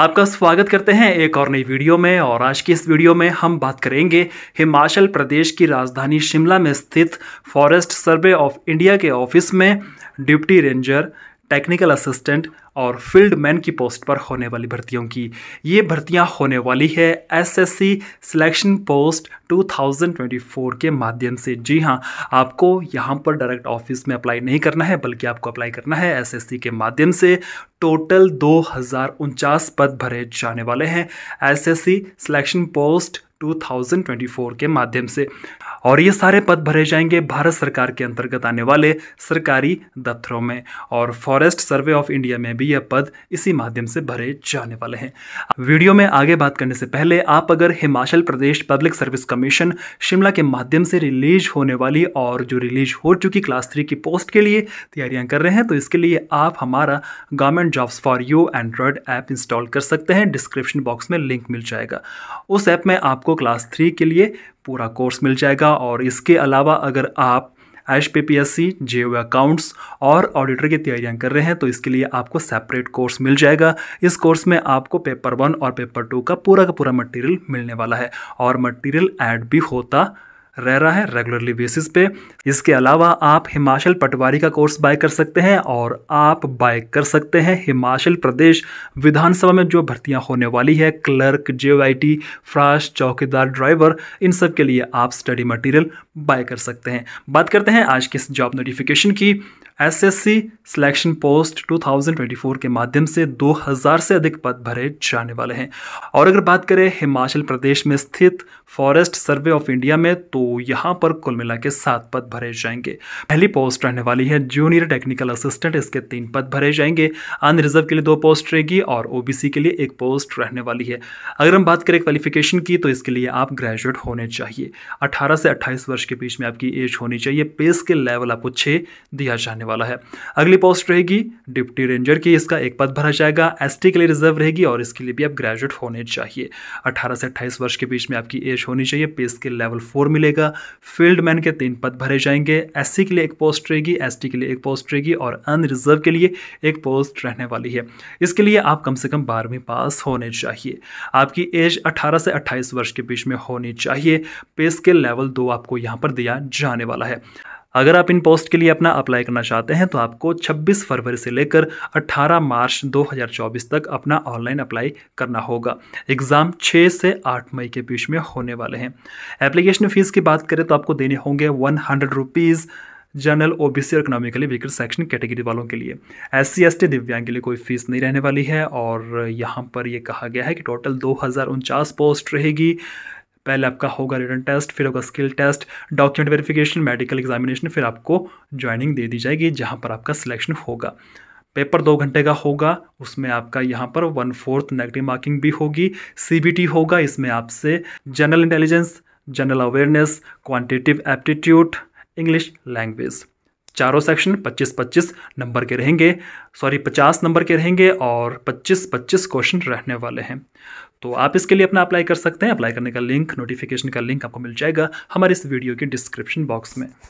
आपका स्वागत करते हैं एक और नई वीडियो में और आज की इस वीडियो में हम बात करेंगे हिमाचल प्रदेश की राजधानी शिमला में स्थित फॉरेस्ट सर्वे ऑफ इंडिया के ऑफिस में डिप्टी रेंजर टेक्निकल असिस्टेंट और फील्ड मैन की पोस्ट पर होने वाली भर्तियों की ये भर्तियां होने वाली है एसएससी सिलेक्शन पोस्ट 2024 के माध्यम से जी हाँ आपको यहाँ पर डायरेक्ट ऑफिस में अप्लाई नहीं करना है बल्कि आपको अप्लाई करना है एसएससी के माध्यम से टोटल दो पद भरे जाने वाले हैं एसएससी सिलेक्शन पोस्ट 2024 के माध्यम से और ये सारे पद भरे जाएंगे भारत सरकार के अंतर्गत आने वाले सरकारी दफ्तरों में और फॉरेस्ट सर्वे ऑफ इंडिया में भी भी यह पद इसी माध्यम से भरे जाने वाले हैं वीडियो में आगे बात करने से पहले आप अगर Himachal Pradesh public service commission Shimla के माध्यम से रिलीज होने वाली और जो रिलीज हो चुकी क्लास थ्री की पोस्ट के लिए तैयारियां कर रहे हैं तो इसके लिए आप हमारा government jobs for you Android app install कर सकते हैं डिस्क्रिप्शन बॉक्स में लिंक मिल जाएगा उस ऐप में आपको क्लास थ्री के लिए पूरा कोर्स मिल जाएगा और इसके अलावा अगर आप H P P S C J O accounts और ऑडिटर की तैयारियां कर रहे हैं तो इसके लिए आपको सेपरेट कोर्स मिल जाएगा इस कोर्स में आपको पेपर वन और पेपर टू का पूरा का पूरा मटेरियल मिलने वाला है और मटेरियल ऐड भी होता रह रहा है रेगुलरली बेसिस पे इसके अलावा आप हिमाचल पटवारी का कोर्स बाय कर सकते हैं और आप बाय कर सकते हैं हिमाचल प्रदेश विधानसभा में जो भर्तियां होने वाली है क्लर्क जे आई फ्राश चौकीदार ड्राइवर इन सब के लिए आप स्टडी मटेरियल बाय कर सकते हैं बात करते हैं आज के इस जॉब नोटिफिकेशन की एसएससी सिलेक्शन पोस्ट 2024 के माध्यम से 2000 से अधिक पद भरे जाने वाले हैं और अगर बात करें हिमाचल प्रदेश में स्थित फॉरेस्ट सर्वे ऑफ इंडिया में तो यहाँ पर कुल मिला के सात पद भरे जाएंगे पहली पोस्ट रहने वाली है जूनियर टेक्निकल असिस्टेंट इसके तीन पद भरे जाएंगे अनरिजर्व रिजर्व के लिए दो पोस्ट रहेगी और ओ के लिए एक पोस्ट रहने वाली है अगर हम बात करें क्वालिफिकेशन की तो इसके लिए आप ग्रेजुएट होने चाहिए अठारह से अट्ठाईस वर्ष के बीच में आपकी एज होनी चाहिए पे स्किल लेवल आपको छः दिया जाने वाला वाला है अगली पोस्ट रहेगी डिप्टी रेंजर की इसका एक पद भरा जाएगा एस के लिए रिजर्व रहेगी और इसके लिए भी आप ग्रेजुएट होने चाहिए अठारह से अट्ठाईस वर्ष के बीच में आपकी एज होनी चाहिए पे स्केल लेवल फोर मिलेगा फील्ड मैन के तीन पद भरे जाएंगे एस के लिए एक पोस्ट रहेगी एस के लिए एक पोस्ट रहेगी और अनरिजर्व के लिए एक पोस्ट रहने वाली है इसके लिए आप कम से कम बारहवीं पास होने चाहिए आपकी एज 18 से 28 वर्ष के बीच में होनी चाहिए पे स्केल लेवल दो आपको यहाँ पर दिया जाने वाला है अगर आप इन पोस्ट के लिए अपना अप्लाई करना चाहते हैं तो आपको 26 फरवरी से लेकर 18 मार्च 2024 तक अपना ऑनलाइन अप्लाई करना होगा एग्ज़ाम 6 से 8 मई के बीच में होने वाले हैं एप्लीकेशन फ़ीस की बात करें तो आपको देने होंगे one hundred rupees general OBC और इकोनॉमिकली वीकर सेक्शन कैटेगरी वालों के लिए एस सी एस टी दिव्यांग के लिए कोई फीस नहीं रहने वाली है और यहाँ पर यह कहा गया है कि टोटल दो पोस्ट रहेगी पहले आपका होगा रिटर्न टेस्ट फिर होगा skill test document verification medical examination फिर आपको ज्वाइनिंग दे दी जाएगी जहाँ पर आपका सिलेक्शन होगा पेपर दो घंटे का होगा उसमें आपका यहाँ पर वन फोर्थ नेगेटिव मार्किंग भी होगी सी होगा इसमें आपसे general intelligence general awareness quantitative aptitude English language चारों सेक्शन 25-25 नंबर के रहेंगे सॉरी 50 नंबर के रहेंगे और 25-25 क्वेश्चन रहने वाले हैं तो आप इसके लिए अपना अप्लाई कर सकते हैं अप्लाई करने का लिंक नोटिफिकेशन का लिंक आपको मिल जाएगा हमारे इस वीडियो के डिस्क्रिप्शन बॉक्स में